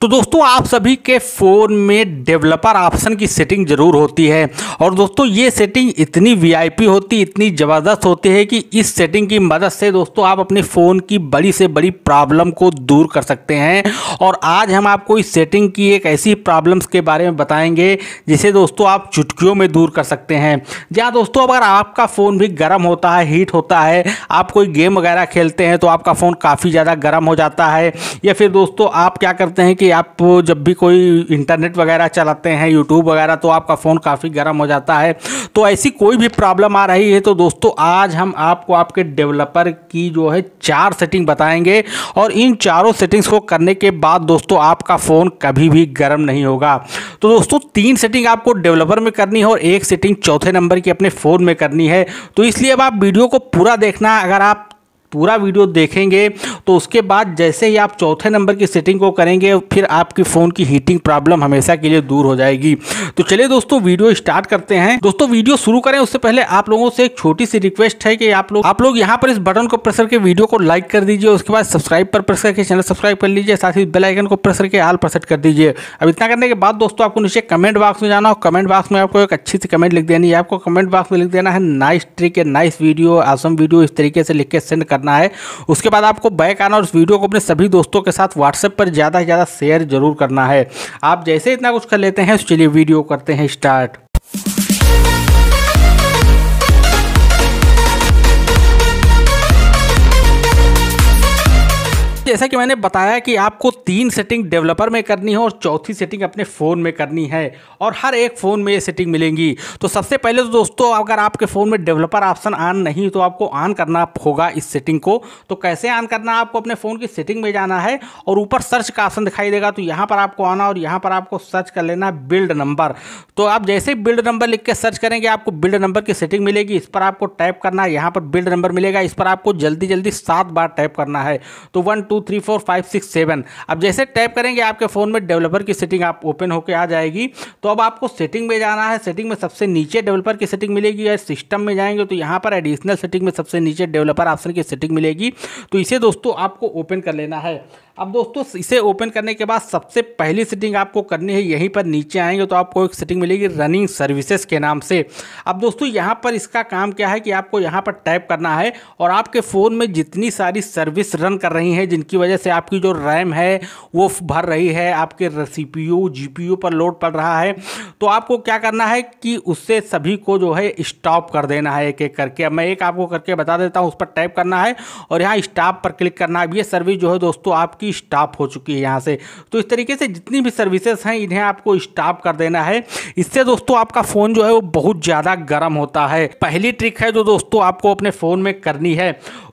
तो दोस्तों आप सभी के फ़ोन में डेवलपर ऑप्शन की सेटिंग ज़रूर होती है और दोस्तों ये सेटिंग इतनी वीआईपी होती इतनी ज़बरदस्त होती है कि इस सेटिंग की मदद से दोस्तों आप अपने फ़ोन की बड़ी से बड़ी प्रॉब्लम को दूर कर सकते हैं और आज हम आपको इस सेटिंग की एक ऐसी प्रॉब्लम्स के बारे में बताएंगे जिसे दोस्तों आप चुटकियों में दूर कर सकते हैं जहाँ दोस्तों अगर आपका फ़ोन भी गर्म होता है हीट होता है आप कोई गेम वगैरह खेलते हैं तो आपका फ़ोन काफ़ी ज़्यादा गर्म हो जाता है या फिर दोस्तों आप क्या करते हैं कि आप जब भी कोई इंटरनेट वगैरह चलाते हैं यूट्यूब वगैरह तो आपका फ़ोन काफ़ी गर्म हो जाता है तो ऐसी कोई भी प्रॉब्लम आ रही है तो दोस्तों आज हम आपको आपके डेवलपर की जो है चार सेटिंग बताएंगे और इन चारों सेटिंग्स को करने के बाद दोस्तों आपका फ़ोन कभी भी गर्म नहीं होगा तो दोस्तों तीन सेटिंग आपको डेवलपर में करनी है और एक सेटिंग चौथे नंबर की अपने फ़ोन में करनी है तो इसलिए अब आप वीडियो को पूरा देखना अगर आप पूरा वीडियो देखेंगे तो उसके बाद जैसे ही आप चौथे नंबर की सेटिंग को करेंगे फिर आपके फ़ोन की हीटिंग प्रॉब्लम हमेशा के लिए दूर हो जाएगी तो चलिए दोस्तों वीडियो स्टार्ट करते हैं दोस्तों वीडियो शुरू करें उससे पहले आप लोगों से एक छोटी सी रिक्वेस्ट है कि आप लोग आप लोग यहाँ पर इस बटन को प्रेस करके वीडियो को लाइक कर दीजिए उसके बाद सब्सक्राइब पर प्रेस करके चैनल सब्सक्राइब कर लीजिए साथ ही बेलाइकन को प्रेस करके आल प्रसट कर दीजिए अब इतना करने के बाद दोस्तों आपको नीचे कमेंट बॉक्स में जाना हो कमेंट बॉक्स में आपको एक अच्छी सी कमेंट लिख देनी है आपको कमेंट बॉक्स में लिख देना है नाइस ट्रिक है नाइस वीडियो आसम वीडियो इस तरीके से लिख के सेंड कर करना है उसके बाद आपको बैक आना और उस वीडियो को अपने सभी दोस्तों के साथ व्हाट्सएप पर ज़्यादा से ज़्यादा शेयर जरूर करना है आप जैसे इतना कुछ कर लेते हैं तो चलिए वीडियो करते हैं स्टार्ट जैसा कि मैंने बताया कि आपको तीन सेटिंग डेवलपर में करनी है और चौथी सेटिंग अपने फ़ोन में करनी है और हर एक फ़ोन में ये सेटिंग मिलेंगी तो सबसे पहले तो दोस्तों अगर आपके फ़ोन में डेवलपर ऑप्शन ऑन नहीं तो आपको ऑन करना होगा इस सेटिंग को तो कैसे ऑन करना आपको अपने फ़ोन की सेटिंग में जाना है और ऊपर सर्च का ऑप्शन दिखाई देगा तो यहाँ पर आपको आना और यहाँ पर आपको सर्च कर लेना बिल्ड नंबर तो आप जैसे बिल्ड नंबर लिख के सर्च करेंगे आपको बिल्ड नंबर की सेटिंग मिलेगी इस पर आपको टाइप करना है यहाँ पर बिल्ड नंबर मिलेगा इस पर आपको जल्दी जल्दी सात बार टाइप करना है तो one two two three four five six seven अब जैसे टैप करेंगे आपके फ़ोन में डेवलपर की सेटिंग आप ओपन होकर आ जाएगी तो अब आपको सेटिंग में जाना है सेटिंग में सबसे नीचे डेवलपर की सेटिंग मिलेगी या सिस्टम में जाएंगे तो यहाँ पर एडिशनल सेटिंग में सबसे नीचे डेवलपर ऑप्शन की सेटिंग मिलेगी तो इसे दोस्तों आपको ओपन कर लेना है अब दोस्तों इसे ओपन करने के बाद सबसे पहली सेटिंग आपको करनी है यहीं पर नीचे आएंगे तो आपको एक सेटिंग मिलेगी रनिंग सर्विसेज के नाम से अब दोस्तों यहाँ पर इसका काम क्या है कि आपको यहाँ पर टैप करना है और आपके फ़ोन में जितनी सारी सर्विस रन कर रही हैं जिनकी वजह से आपकी जो रैम है वो भर रही है आपके सी पी यू पर लोड पड़ रहा है तो आपको क्या करना है कि उससे सभी को जो है स्टॉप कर देना है एक एक करके अब मैं एक आपको करके बता देता हूँ उस पर टैप करना है और यहाँ स्टॉप पर क्लिक करना है अब ये सर्विस जो है दोस्तों आपकी की स्टाफ हो चुकी है यहाँ से तो इस तरीके से जितनी भी सर्विसेज हैं इन्हें आपको स्टाप कर देना है इससे दोस्तों आपका फ़ोन जो है वो बहुत ज़्यादा गर्म होता है पहली ट्रिक है जो दोस्तों आपको अपने फ़ोन में करनी है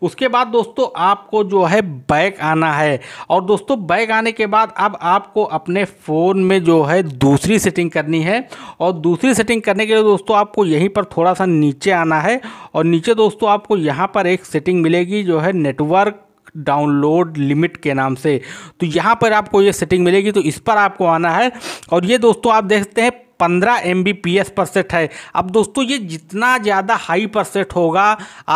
उसके बाद दोस्तों आपको जो है बैक आना है और दोस्तों बैक आने के बाद अब आपको अपने फ़ोन में जो है दूसरी सेटिंग करनी है और दूसरी सेटिंग करने के लिए दोस्तों आपको यहीं पर थोड़ा सा नीचे आना है और नीचे दोस्तों आपको यहाँ पर एक सेटिंग मिलेगी जो है नेटवर्क डाउनलोड लिमिट के नाम से तो यहाँ पर आपको ये सेटिंग मिलेगी तो इस पर आपको आना है और ये दोस्तों आप देखते हैं पंद्रह एम बी पी पर सेट है अब दोस्तों ये जितना ज़्यादा हाई पर सेट होगा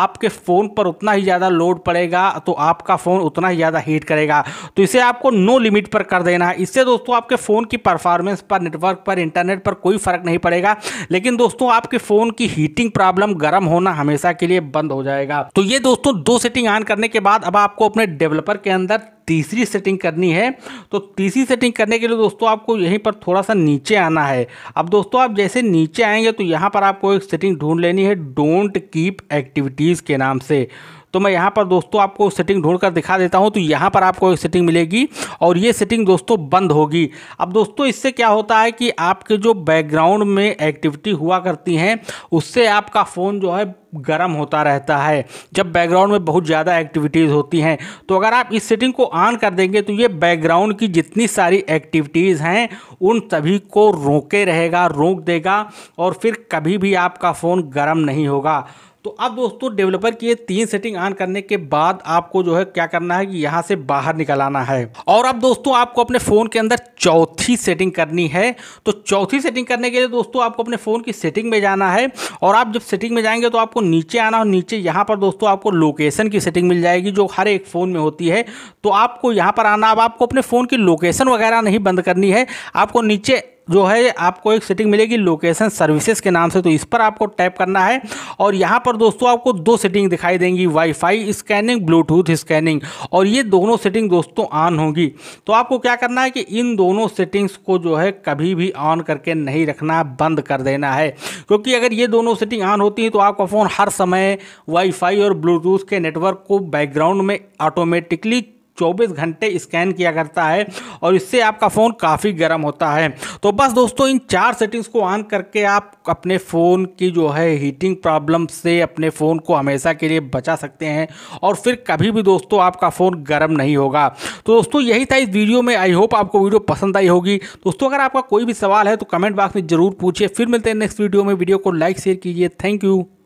आपके फ़ोन पर उतना ही ज़्यादा लोड पड़ेगा तो आपका फ़ोन उतना ही ज़्यादा हीट करेगा तो इसे आपको नो लिमिट पर कर देना है इससे दोस्तों आपके फ़ोन की परफॉर्मेंस पर नेटवर्क पर इंटरनेट पर कोई फ़र्क नहीं पड़ेगा लेकिन दोस्तों आपके फ़ोन की हीटिंग प्रॉब्लम गर्म होना हमेशा के लिए बंद हो जाएगा तो ये दोस्तों दो सेटिंग ऑन करने के बाद अब आपको अपने डेवलपर के अंदर तीसरी सेटिंग करनी है तो तीसरी सेटिंग करने के लिए दोस्तों आपको यहीं पर थोड़ा सा नीचे आना है अब दोस्तों आप जैसे नीचे आएंगे तो यहाँ पर आपको एक सेटिंग ढूंढ लेनी है डोंट कीप एक्टिविटीज़ के नाम से तो मैं यहाँ पर दोस्तों आपको सेटिंग ढूंढ कर दिखा देता हूँ तो यहाँ पर आपको एक सेटिंग मिलेगी और ये सेटिंग दोस्तों बंद होगी अब दोस्तों इससे क्या होता है कि आपके जो बैकग्राउंड में एक्टिविटी हुआ करती हैं उससे आपका फ़ोन जो है गर्म होता रहता है जब बैकग्राउंड में बहुत ज़्यादा एक्टिविटीज़ होती हैं तो अगर आप इस सेटिंग को ऑन कर देंगे तो ये बैकग्राउंड की जितनी सारी एक्टिविटीज़ हैं उन सभी को रोके रहेगा रोक देगा और फिर कभी भी आपका फ़ोन गर्म नहीं होगा तो अब दोस्तों डेवलपर की ये तीन सेटिंग ऑन करने के बाद आपको जो है क्या करना है कि यहाँ से बाहर निकल आना है और अब दोस्तों आपको अपने फ़ोन के अंदर चौथी सेटिंग करनी है तो चौथी सेटिंग करने के लिए दोस्तों आपको अपने फ़ोन की सेटिंग में जाना है और आप जब सेटिंग में जाएंगे तो आपको नीचे आना और नीचे यहाँ पर दोस्तों आपको लोकेशन की सेटिंग मिल जाएगी जो हर एक फ़ोन में होती है तो आपको यहाँ पर आना अब आपको अपने फ़ोन की लोकेशन वगैरह नहीं बंद करनी है आपको नीचे जो है आपको एक सेटिंग मिलेगी लोकेशन सर्विसेज के नाम से तो इस पर आपको टैप करना है और यहाँ पर दोस्तों आपको दो सेटिंग दिखाई देंगी वाईफाई स्कैनिंग ब्लूटूथ स्कैनिंग और ये दोनों सेटिंग दोस्तों ऑन होगी तो आपको क्या करना है कि इन दोनों सेटिंग्स को जो है कभी भी ऑन करके नहीं रखना बंद कर देना है क्योंकि अगर ये दोनों सेटिंग ऑन होती है तो आपका फ़ोन हर समय वाईफाई और ब्लूटूथ के नेटवर्क को बैकग्राउंड में ऑटोमेटिकली चौबीस घंटे स्कैन किया करता है और इससे आपका फ़ोन काफ़ी गर्म होता है तो बस दोस्तों इन चार सेटिंग्स को ऑन करके आप अपने फ़ोन की जो है हीटिंग प्रॉब्लम से अपने फ़ोन को हमेशा के लिए बचा सकते हैं और फिर कभी भी दोस्तों आपका फ़ोन गर्म नहीं होगा तो दोस्तों यही था इस वीडियो में आई होप आपको वीडियो पसंद आई होगी दोस्तों अगर आपका कोई भी सवाल है तो कमेंट बॉक्स में ज़रूर पूछिए फिर मिलते हैं नेक्स्ट वीडियो में वीडियो को लाइक शेयर कीजिए थैंक यू